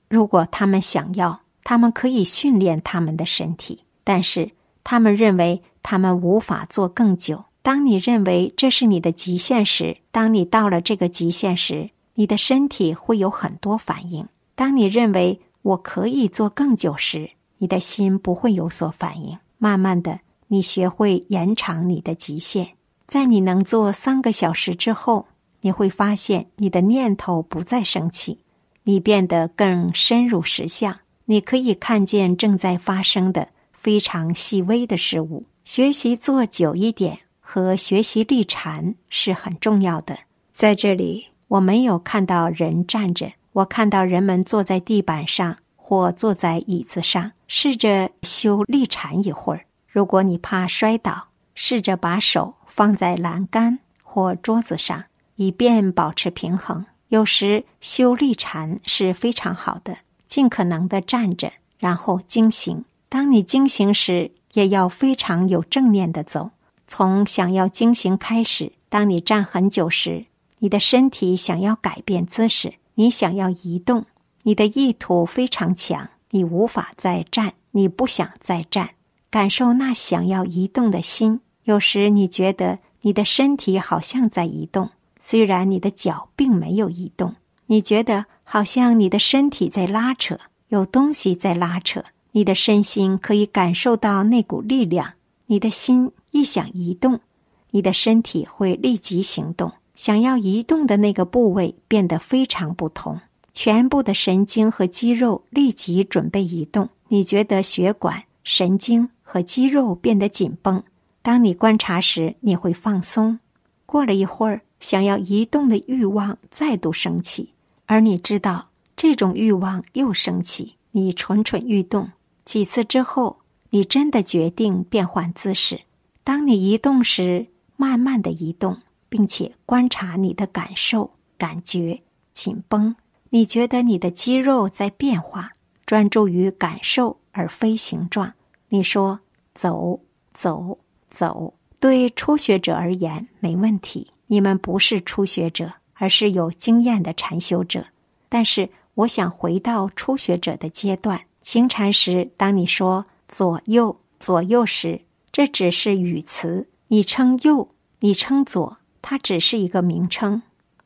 如果他们想要，他们可以训练他们的身体，但是他们认为他们无法做更久。当你认为这是你的极限时，当你到了这个极限时，你的身体会有很多反应。当你认为我可以做更久时，你的心不会有所反应。慢慢的，你学会延长你的极限。在你能坐三个小时之后，你会发现你的念头不再生气，你变得更深入实相。你可以看见正在发生的非常细微的事物。学习坐久一点和学习立禅是很重要的。在这里，我没有看到人站着，我看到人们坐在地板上或坐在椅子上。试着修立禅一会儿。如果你怕摔倒，试着把手放在栏杆或桌子上，以便保持平衡。有时修立禅是非常好的。尽可能地站着，然后惊醒。当你惊醒时，也要非常有正念地走。从想要惊醒开始。当你站很久时，你的身体想要改变姿势，你想要移动，你的意图非常强。你无法再站，你不想再站。感受那想要移动的心。有时你觉得你的身体好像在移动，虽然你的脚并没有移动。你觉得好像你的身体在拉扯，有东西在拉扯。你的身心可以感受到那股力量。你的心一想移动，你的身体会立即行动。想要移动的那个部位变得非常不同。全部的神经和肌肉立即准备移动。你觉得血管、神经和肌肉变得紧绷。当你观察时，你会放松。过了一会儿，想要移动的欲望再度升起，而你知道这种欲望又升起。你蠢蠢欲动。几次之后，你真的决定变换姿势。当你移动时，慢慢的移动，并且观察你的感受、感觉紧绷。你觉得你的肌肉在变化，专注于感受而非形状。你说“走，走，走”，对初学者而言没问题。你们不是初学者，而是有经验的禅修者。但是我想回到初学者的阶段。行禅时，当你说“左右，左右”时，这只是语词。你称右，你称左，它只是一个名称，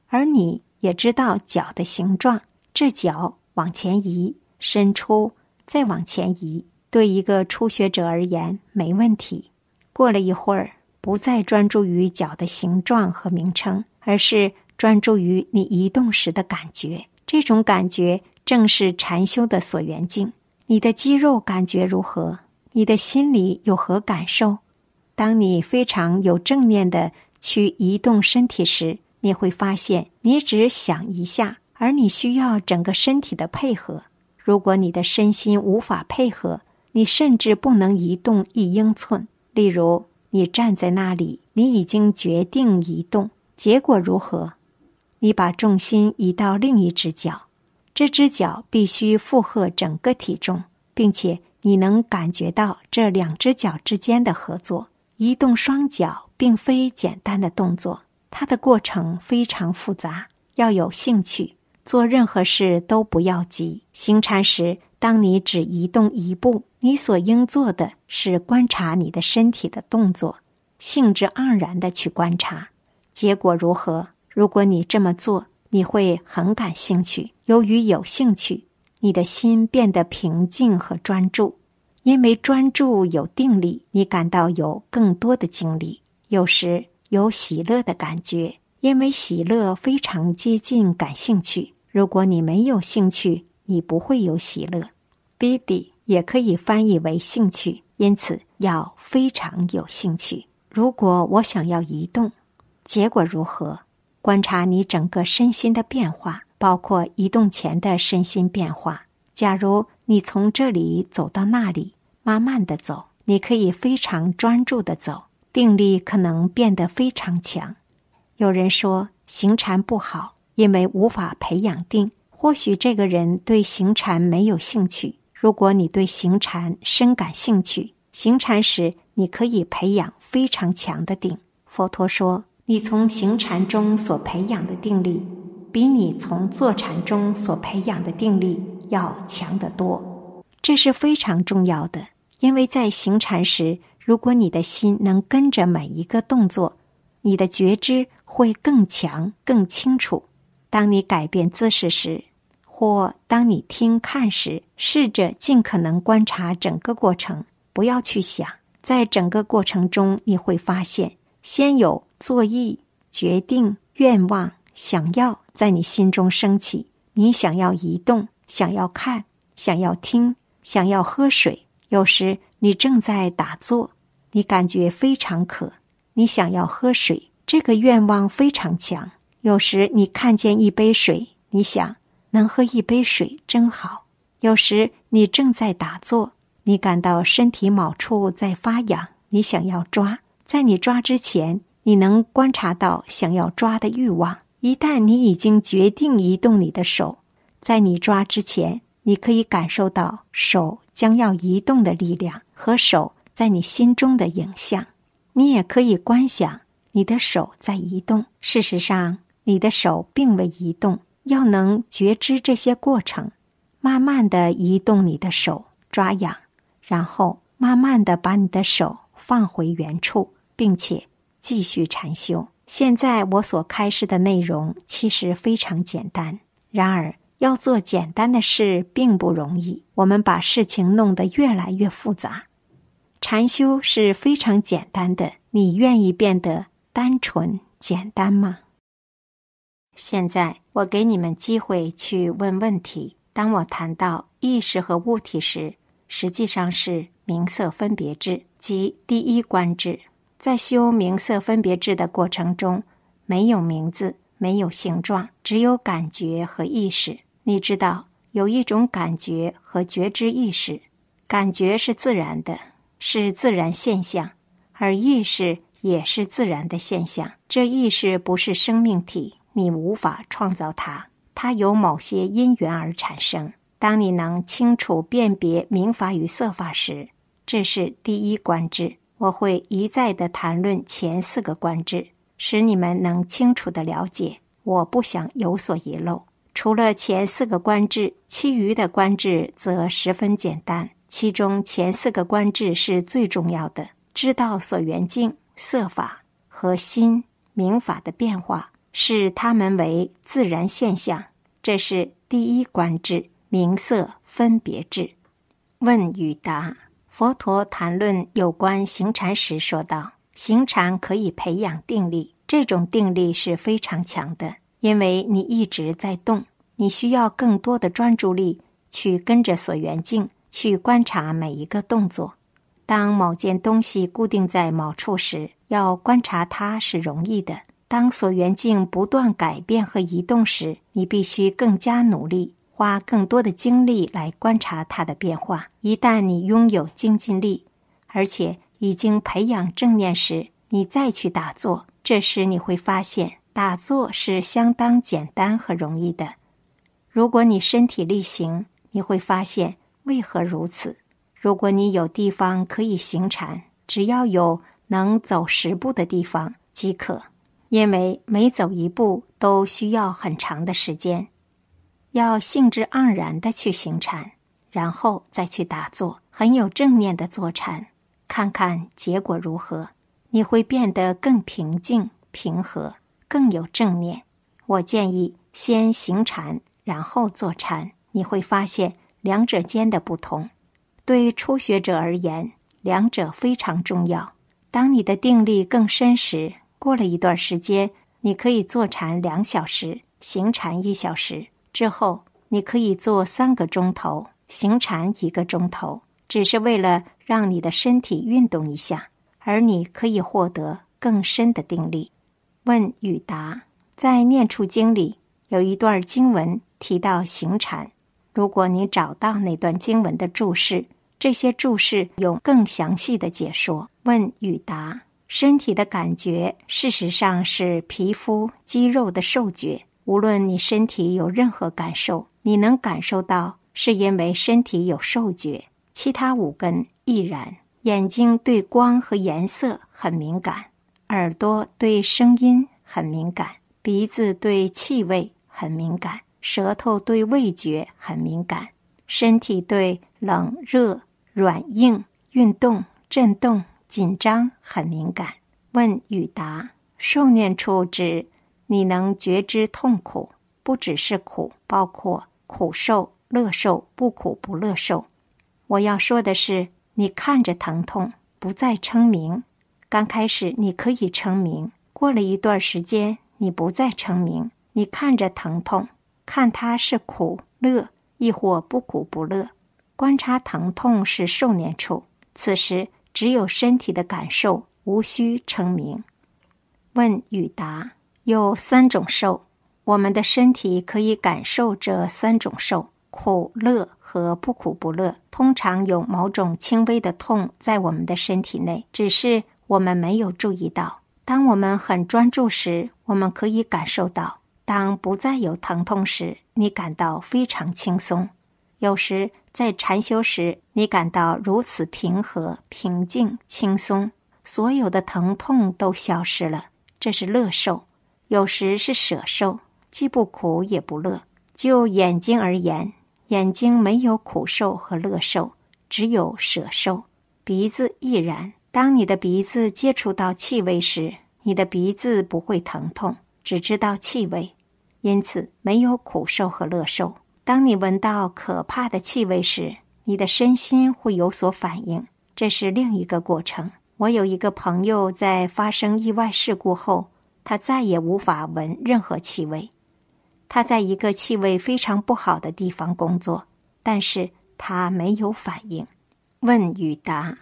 而你。也知道脚的形状，这脚往前移，伸出，再往前移。对一个初学者而言，没问题。过了一会儿，不再专注于脚的形状和名称，而是专注于你移动时的感觉。这种感觉正是禅修的所缘境。你的肌肉感觉如何？你的心里有何感受？当你非常有正念的去移动身体时。你会发现，你只想一下，而你需要整个身体的配合。如果你的身心无法配合，你甚至不能移动一英寸。例如，你站在那里，你已经决定移动，结果如何？你把重心移到另一只脚，这只脚必须负荷整个体重，并且你能感觉到这两只脚之间的合作。移动双脚并非简单的动作。它的过程非常复杂，要有兴趣做任何事都不要急。行禅时，当你只移动一步，你所应做的是观察你的身体的动作，兴致盎然地去观察，结果如何？如果你这么做，你会很感兴趣。由于有兴趣，你的心变得平静和专注，因为专注有定力，你感到有更多的精力。有时。有喜乐的感觉，因为喜乐非常接近感兴趣。如果你没有兴趣，你不会有喜乐。b i d 也可以翻译为兴趣，因此要非常有兴趣。如果我想要移动，结果如何？观察你整个身心的变化，包括移动前的身心变化。假如你从这里走到那里，慢慢的走，你可以非常专注的走。定力可能变得非常强。有人说行禅不好，因为无法培养定。或许这个人对行禅没有兴趣。如果你对行禅深感兴趣，行禅时你可以培养非常强的定。佛陀说，你从行禅中所培养的定力，比你从坐禅中所培养的定力要强得多。这是非常重要的，因为在行禅时。如果你的心能跟着每一个动作，你的觉知会更强、更清楚。当你改变姿势时，或当你听看时，试着尽可能观察整个过程，不要去想。在整个过程中，你会发现，先有作意、决定、愿望、想要在你心中升起。你想要移动，想要看，想要听，想要喝水。有时你正在打坐。你感觉非常渴，你想要喝水，这个愿望非常强。有时你看见一杯水，你想能喝一杯水真好。有时你正在打坐，你感到身体某处在发痒，你想要抓。在你抓之前，你能观察到想要抓的欲望。一旦你已经决定移动你的手，在你抓之前，你可以感受到手将要移动的力量和手。在你心中的影像，你也可以观想你的手在移动。事实上，你的手并未移动。要能觉知这些过程，慢慢的移动你的手抓痒，然后慢慢的把你的手放回原处，并且继续禅修。现在我所开示的内容其实非常简单，然而要做简单的事并不容易。我们把事情弄得越来越复杂。禅修是非常简单的。你愿意变得单纯、简单吗？现在我给你们机会去问问题。当我谈到意识和物体时，实际上是名色分别智，即第一观智。在修名色分别智的过程中，没有名字，没有形状，只有感觉和意识。你知道，有一种感觉和觉知意识，感觉是自然的。是自然现象，而意识也是自然的现象。这意识不是生命体，你无法创造它，它由某些因缘而产生。当你能清楚辨别明法与色法时，这是第一观智。我会一再的谈论前四个观智，使你们能清楚的了解。我不想有所遗漏。除了前四个观智，其余的观智则十分简单。其中前四个观智是最重要的，知道所缘境色法和心明法的变化，视他们为自然现象，这是第一观智——明色分别智。问与答，佛陀谈论有关行禅时说道：行禅可以培养定力，这种定力是非常强的，因为你一直在动，你需要更多的专注力去跟着所缘境。去观察每一个动作。当某件东西固定在某处时，要观察它是容易的。当所缘境不断改变和移动时，你必须更加努力，花更多的精力来观察它的变化。一旦你拥有精进力，而且已经培养正念时，你再去打坐，这时你会发现打坐是相当简单和容易的。如果你身体力行，你会发现。为何如此？如果你有地方可以行禅，只要有能走十步的地方即可。因为每走一步都需要很长的时间，要兴致盎然的去行禅，然后再去打坐，很有正念的坐禅，看看结果如何。你会变得更平静、平和，更有正念。我建议先行禅，然后坐禅，你会发现。两者间的不同，对初学者而言，两者非常重要。当你的定力更深时，过了一段时间，你可以坐禅两小时，行禅一小时之后，你可以坐三个钟头，行禅一个钟头，只是为了让你的身体运动一下，而你可以获得更深的定力。问与答在《念处经》里有一段经文提到行禅。如果你找到那段经文的注释，这些注释有更详细的解说。问与答，身体的感觉事实上是皮肤、肌肉的受觉。无论你身体有任何感受，你能感受到是因为身体有受觉。其他五根亦然：眼睛对光和颜色很敏感，耳朵对声音很敏感，鼻子对气味很敏感。舌头对味觉很敏感，身体对冷热、软硬、运动、震动、紧张很敏感。问与答，受念处指你能觉知痛苦，不只是苦，包括苦受、乐受、不苦不乐受。我要说的是，你看着疼痛，不再称名。刚开始你可以称名，过了一段时间，你不再称名，你看着疼痛。看它是苦乐，亦或不苦不乐。观察疼痛是受念处。此时只有身体的感受，无需称名。问与答有三种受，我们的身体可以感受这三种受：苦、乐和不苦不乐。通常有某种轻微的痛在我们的身体内，只是我们没有注意到。当我们很专注时，我们可以感受到。当不再有疼痛时，你感到非常轻松。有时在禅修时，你感到如此平和、平静、轻松，所有的疼痛都消失了。这是乐受。有时是舍受，既不苦也不乐。就眼睛而言，眼睛没有苦受和乐受，只有舍受。鼻子亦然。当你的鼻子接触到气味时，你的鼻子不会疼痛，只知道气味。因此，没有苦受和乐受。当你闻到可怕的气味时，你的身心会有所反应，这是另一个过程。我有一个朋友在发生意外事故后，他再也无法闻任何气味。他在一个气味非常不好的地方工作，但是他没有反应。问与答：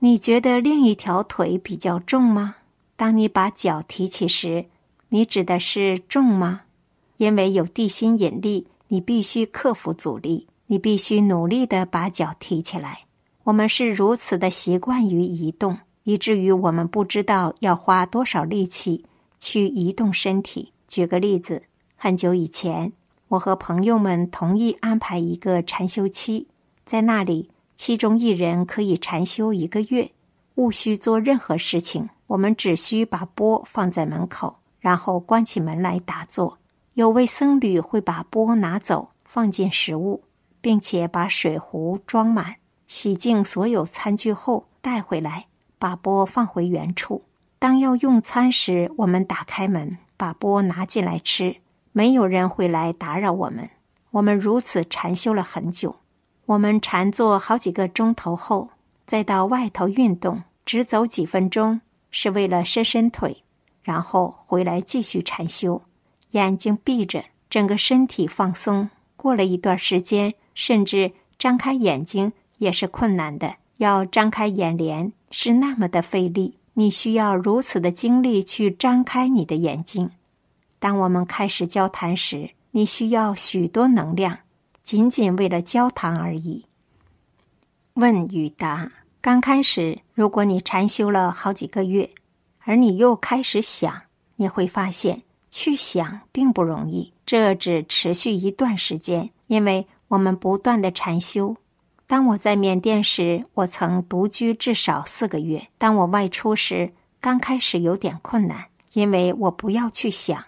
你觉得另一条腿比较重吗？当你把脚提起时，你指的是重吗？因为有地心引力，你必须克服阻力，你必须努力地把脚提起来。我们是如此的习惯于移动，以至于我们不知道要花多少力气去移动身体。举个例子，很久以前，我和朋友们同意安排一个禅修期，在那里，其中一人可以禅修一个月，毋需做任何事情。我们只需把钵放在门口，然后关起门来打坐。有位僧侣会把钵拿走，放进食物，并且把水壶装满，洗净所有餐具后带回来，把钵放回原处。当要用餐时，我们打开门，把钵拿进来吃。没有人会来打扰我们。我们如此禅修了很久。我们禅坐好几个钟头后，再到外头运动，只走几分钟，是为了伸伸腿，然后回来继续禅修。眼睛闭着，整个身体放松。过了一段时间，甚至张开眼睛也是困难的。要张开眼帘是那么的费力，你需要如此的精力去张开你的眼睛。当我们开始交谈时，你需要许多能量，仅仅为了交谈而已。问与答，刚开始，如果你禅修了好几个月，而你又开始想，你会发现。去想并不容易，这只持续一段时间，因为我们不断的禅修。当我在缅甸时，我曾独居至少四个月。当我外出时，刚开始有点困难，因为我不要去想，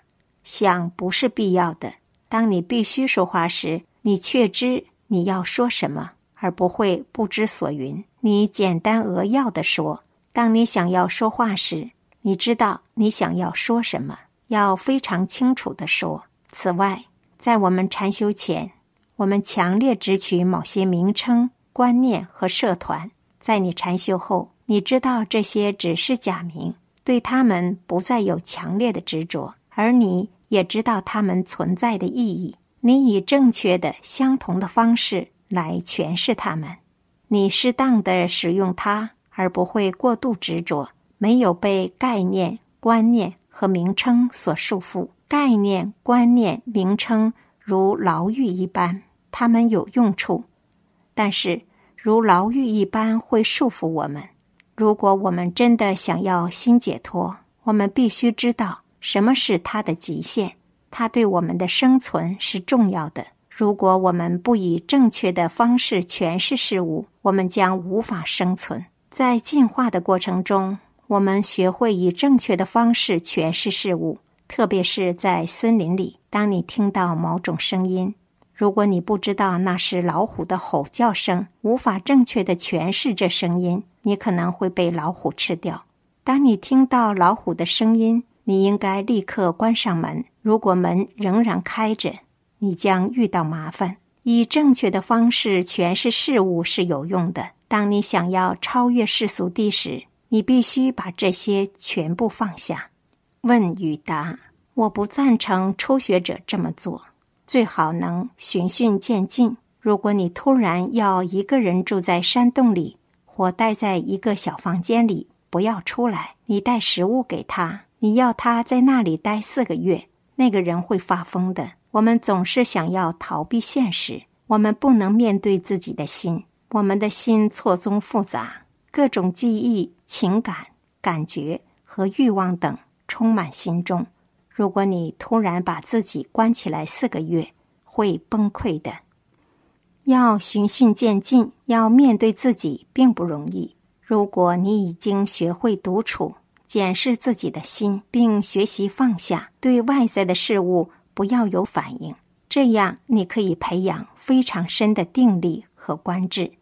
想不是必要的。当你必须说话时，你确知你要说什么，而不会不知所云。你简单扼要的说。当你想要说话时，你知道你想要说什么。要非常清楚的说。此外，在我们禅修前，我们强烈指取某些名称、观念和社团。在你禅修后，你知道这些只是假名，对他们不再有强烈的执着，而你也知道他们存在的意义。你以正确的、相同的方式来诠释他们，你适当的使用它，而不会过度执着，没有被概念、观念。和名称所束缚，概念、观念、名称如牢狱一般，它们有用处，但是如牢狱一般会束缚我们。如果我们真的想要新解脱，我们必须知道什么是它的极限。它对我们的生存是重要的。如果我们不以正确的方式诠释事物，我们将无法生存。在进化的过程中。我们学会以正确的方式诠释事物，特别是在森林里。当你听到某种声音，如果你不知道那是老虎的吼叫声，无法正确地诠释这声音，你可能会被老虎吃掉。当你听到老虎的声音，你应该立刻关上门。如果门仍然开着，你将遇到麻烦。以正确的方式诠释事物是有用的。当你想要超越世俗地时，你必须把这些全部放下。问与答，我不赞成初学者这么做，最好能循序渐进。如果你突然要一个人住在山洞里，或待在一个小房间里，不要出来。你带食物给他，你要他在那里待四个月，那个人会发疯的。我们总是想要逃避现实，我们不能面对自己的心，我们的心错综复杂，各种记忆。情感、感觉和欲望等充满心中。如果你突然把自己关起来四个月，会崩溃的。要循序渐进，要面对自己并不容易。如果你已经学会独处，检视自己的心，并学习放下，对外在的事物不要有反应，这样你可以培养非常深的定力和观智。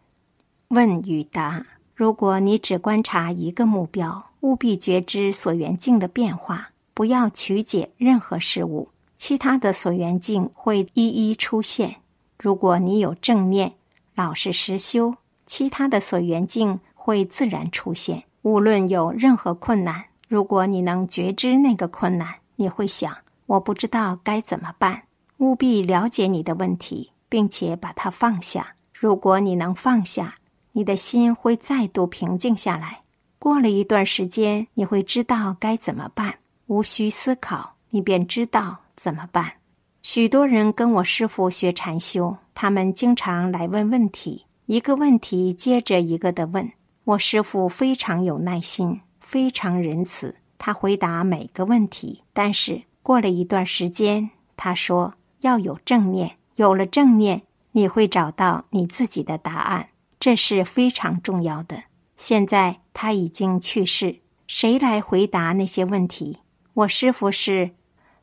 问与答。如果你只观察一个目标，务必觉知所缘境的变化，不要曲解任何事物。其他的所缘境会一一出现。如果你有正念，老实实修，其他的所缘境会自然出现。无论有任何困难，如果你能觉知那个困难，你会想：我不知道该怎么办。务必了解你的问题，并且把它放下。如果你能放下。你的心会再度平静下来。过了一段时间，你会知道该怎么办，无需思考，你便知道怎么办。许多人跟我师父学禅修，他们经常来问问题，一个问题接着一个的问。我师父非常有耐心，非常仁慈，他回答每个问题。但是过了一段时间，他说要有正念，有了正念，你会找到你自己的答案。这是非常重要的。现在他已经去世，谁来回答那些问题？我师父是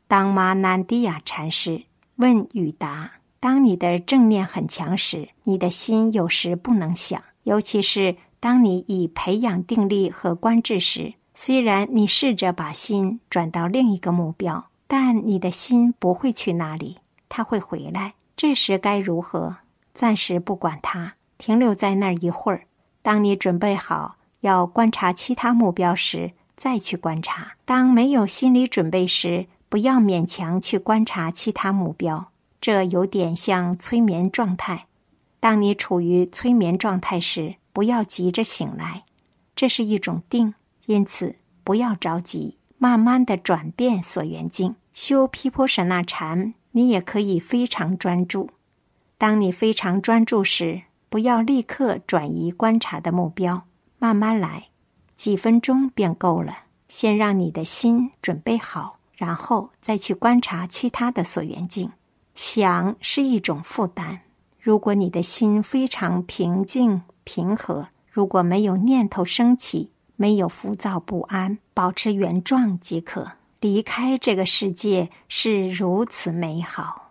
当玛南迪亚禅师。问与答：当你的正念很强时，你的心有时不能想，尤其是当你以培养定力和观智时。虽然你试着把心转到另一个目标，但你的心不会去那里，它会回来。这时该如何？暂时不管它，停留在那儿一会儿。当你准备好要观察其他目标时，再去观察。当没有心理准备时，不要勉强去观察其他目标。这有点像催眠状态。当你处于催眠状态时，不要急着醒来。这是一种定，因此不要着急，慢慢的转变所缘境。修毗婆舍那禅，你也可以非常专注。当你非常专注时，不要立刻转移观察的目标，慢慢来，几分钟便够了。先让你的心准备好，然后再去观察其他的所缘境。想是一种负担。如果你的心非常平静、平和，如果没有念头升起，没有浮躁不安，保持原状即可。离开这个世界是如此美好。